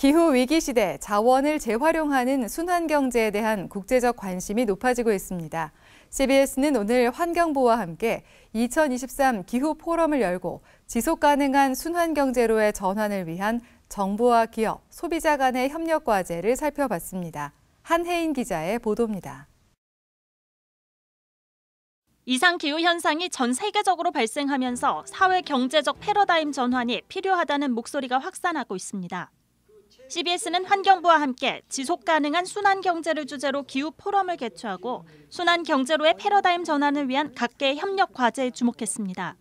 기후 위기 시대 자원을 재활용하는 순환 경제에 대한 국제적 관심이 높아지고 있습니다. CBS는 오늘 환경부와 함께 2023 기후 포럼을 열고 지속 가능한 순환 경제로의 전환을 위한 정부와 기업, 소비자 간의 협력 과제를 살펴봤습니다. 한혜인 기자의 보도입니다. 이상기후 현상이 전 세계적으로 발생하면서 사회 경제적 패러다임 전환이 필요하다는 목소리가 확산하고 있습니다. CBS는 환경부와 함께 지속 가능한 순환 경제를 주제로 기후 포럼을 개최하고 순환 경제로의 패러다임 전환을 위한 각계의 협력 과제에 주목했습니다.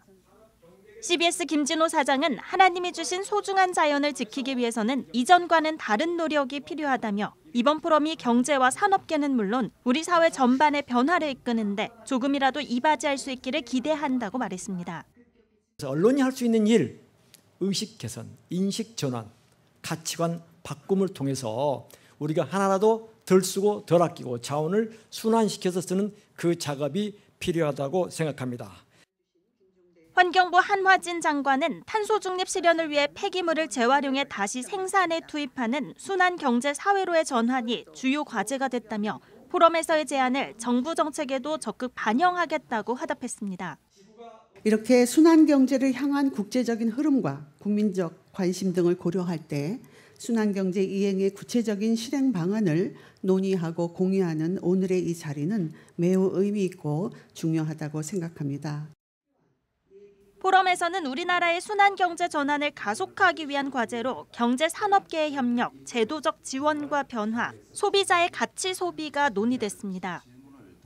CBS 김진호 사장은 하나님이 주신 소중한 자연을 지키기 위해서는 이전과는 다른 노력이 필요하다며 이번 포럼이 경제와 산업계는 물론 우리 사회 전반의 변화를 이끄는데 조금이라도 이바지할 수 있기를 기대한다고 말했습니다. 언론이 할 수 있는 일, 의식 개선, 인식 전환, 가치관 바꿈을 통해서 우리가 하나라도 덜 쓰고 덜 아끼고 자원을 순환시켜서 쓰는 그 작업이 필요하다고 생각합니다. 환경부 한화진 장관은 탄소 중립 실현을 위해 폐기물을 재활용해 다시 생산에 투입하는 순환 경제 사회로의 전환이 주요 과제가 됐다며 포럼에서의 제안을 정부 정책에도 적극 반영하겠다고 화답했습니다. 이렇게 순환 경제를 향한 국제적인 흐름과 국민적 관심 등을 고려할 때 순환경제 이행의 구체적인 실행 방안을 논의하고 공유하는 오늘의 이 자리는 매우 의미 있고 중요하다고 생각합니다. 포럼에서는 우리나라의 순환경제 전환을 가속화하기 위한 과제로 경제산업계의 협력, 제도적 지원과 변화, 소비자의 가치 소비가 논의됐습니다.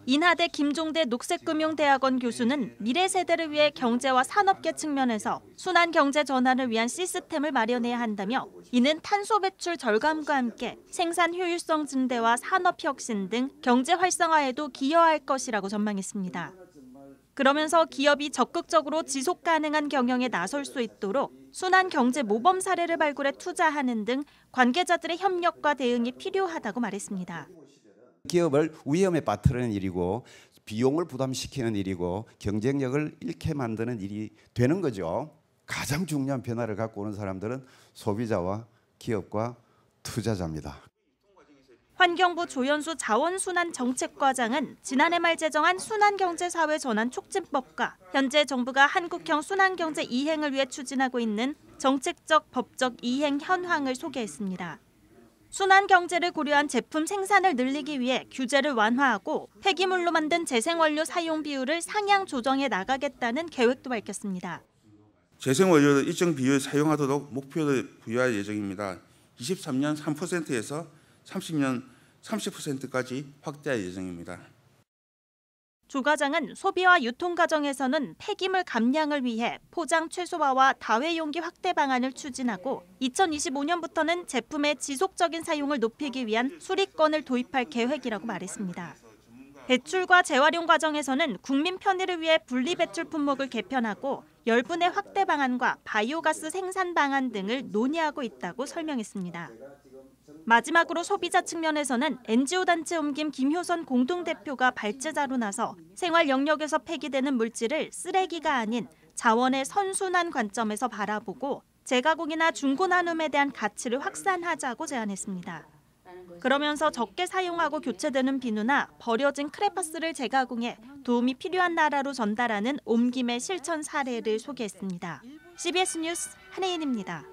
인하대 김종대 녹색금융대학원 교수는 미래 세대를 위해 경제와 산업계 측면에서 순환 경제 전환을 위한 시스템을 마련해야 한다며 이는 탄소 배출 절감과 함께 생산 효율성 증대와 산업 혁신 등 경제 활성화에도 기여할 것이라고 전망했습니다. 그러면서 기업이 적극적으로 지속 가능한 경영에 나설 수 있도록 순환 경제 모범 사례를 발굴해 투자하는 등 관계자들의 협력과 대응이 필요하다고 말했습니다. 기업을 위험에 빠뜨리는 일이고 비용을 부담시키는 일이고 경쟁력을 잃게 만드는 일이 되는 거죠. 가장 중요한 변화를 갖고 오는 사람들은 소비자와 기업과 투자자입니다. 환경부 조현수 자원순환정책과장은 지난해 말 제정한 순환경제사회 전환 촉진법과 현재 정부가 한국형 순환경제 이행을 위해 추진하고 있는 정책적 법적 이행 현황을 소개했습니다. 순환 경제를 고려한 제품 생산을 늘리기 위해 규제를 완화하고 폐기물로 만든 재생원료 사용 비율을 상향 조정해 나가겠다는 계획도 밝혔습니다. 재생원료 일정 비율 사용하도록 목표를 부여할 예정입니다. 23년 3%에서 30년 30%까지 확대할 예정입니다. 조과장은 소비와 유통 과정에서는 폐기물 감량을 위해 포장 최소화와 다회용기 확대 방안을 추진하고 2025년부터는 제품의 지속적인 사용을 높이기 위한 수리권을 도입할 계획이라고 말했습니다. 배출과 재활용 과정에서는 국민 편의를 위해 분리 배출 품목을 개편하고 열분의 확대 방안과 바이오가스 생산 방안 등을 논의하고 있다고 설명했습니다. 마지막으로 소비자 측면에서는 NGO 단체 옮김 김효선 공동대표가 발제자로 나서 생활 영역에서 폐기되는 물질을 쓰레기가 아닌 자원의 선순환 관점에서 바라보고 재가공이나 중고 나눔에 대한 가치를 확산하자고 제안했습니다. 그러면서 적게 사용하고 교체되는 비누나 버려진 크레파스를 재가공해 도움이 필요한 나라로 전달하는 옮김의 실천 사례를 소개했습니다. CBS 뉴스 한혜인입니다.